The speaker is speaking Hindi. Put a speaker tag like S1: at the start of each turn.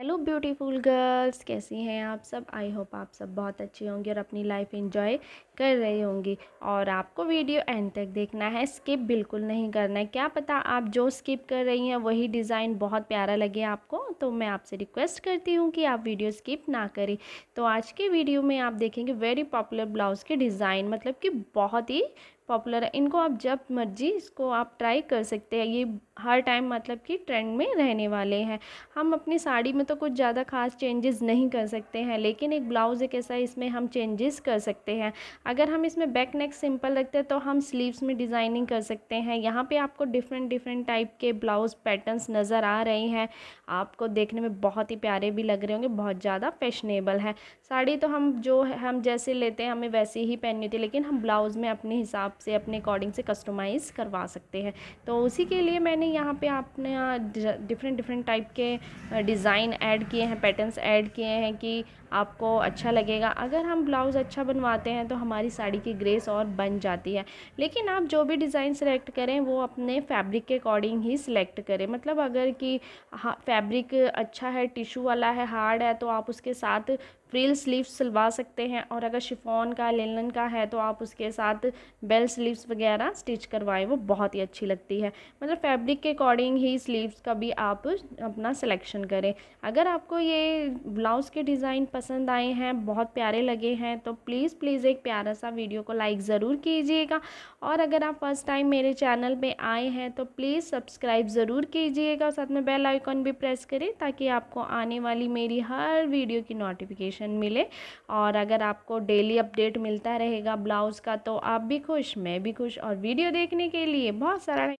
S1: हेलो ब्यूटीफुल गर्ल्स कैसी हैं आप सब आई होप आप सब बहुत अच्छी होंगी और अपनी लाइफ एंजॉय कर रही होंगी और आपको वीडियो एंड तक देखना है स्किप बिल्कुल नहीं करना है क्या पता आप जो स्किप कर रही हैं वही डिज़ाइन बहुत प्यारा लगे आपको तो मैं आपसे रिक्वेस्ट करती हूँ कि आप वीडियो स्किप ना करें तो आज के वीडियो में आप देखेंगे वेरी पॉपुलर ब्लाउज़ के डिज़ाइन मतलब कि बहुत ही पॉपुलर है इनको आप जब मर्जी इसको आप ट्राई कर सकते हैं ये हर टाइम मतलब कि ट्रेंड में रहने वाले हैं हम अपनी साड़ी में तो कुछ ज़्यादा खास चेंजेस नहीं कर सकते हैं लेकिन एक ब्लाउज़ एक ऐसा इसमें हम चेंजेस कर सकते हैं अगर हम इसमें बैक नेक सिंपल रखते हैं तो हम स्लीव्स में डिज़ाइनिंग कर सकते हैं यहाँ पर आपको डिफरेंट डिफरेंट टाइप के ब्लाउज़ पैटर्नस नज़र आ रहे हैं आपको देखने में बहुत ही प्यारे भी लग रहे होंगे बहुत ज़्यादा फैशनेबल है साड़ी तो हम जो हम जैसे लेते हैं हमें वैसे ही पहननी होती है लेकिन हम ब्लाउज़ में अपने हिसाब से अपने अकॉर्डिंग से कस्टमाइज़ करवा सकते हैं तो उसी के लिए मैंने यहाँ पे आपने डिफरेंट डिफरेंट टाइप के डिज़ाइन ऐड किए हैं पैटर्न्स ऐड किए हैं कि आपको अच्छा लगेगा अगर हम ब्लाउज़ अच्छा बनवाते हैं तो हमारी साड़ी की ग्रेस और बन जाती है लेकिन आप जो भी डिज़ाइन सेलेक्ट करें वो अपने फैब्रिक के अकॉर्डिंग ही सिलेक्ट करें मतलब अगर कि फैब्रिक अच्छा है टिशू वाला है हार्ड है तो आप उसके साथ फ्रील स्लीव्स सिलवा सकते हैं और अगर शिफॉन का लेलन का है तो आप उसके साथ बेल स्लीव्स वगैरह स्टिच करवाएं वो बहुत ही अच्छी लगती है मतलब फैब्रिक के अकॉर्डिंग ही स्लीव्स का भी आप अपना सिलेक्शन करें अगर आपको ये ब्लाउज़ के डिज़ाइन पसंद आए हैं बहुत प्यारे लगे हैं तो प्लीज़ प्लीज़ एक प्यारा सा वीडियो को लाइक ज़रूर कीजिएगा और अगर आप फर्स्ट टाइम मेरे चैनल पर आए हैं तो प्लीज़ सब्सक्राइब ज़रूर कीजिएगा साथ में बेल आइकॉन भी प्रेस करें ताकि आपको आने वाली मेरी हर वीडियो की नोटिफिकेशन कंफर्मेशन मिले और अगर आपको डेली अपडेट मिलता रहेगा ब्लाउज़ का तो आप भी खुश मैं भी खुश और वीडियो देखने के लिए बहुत सारा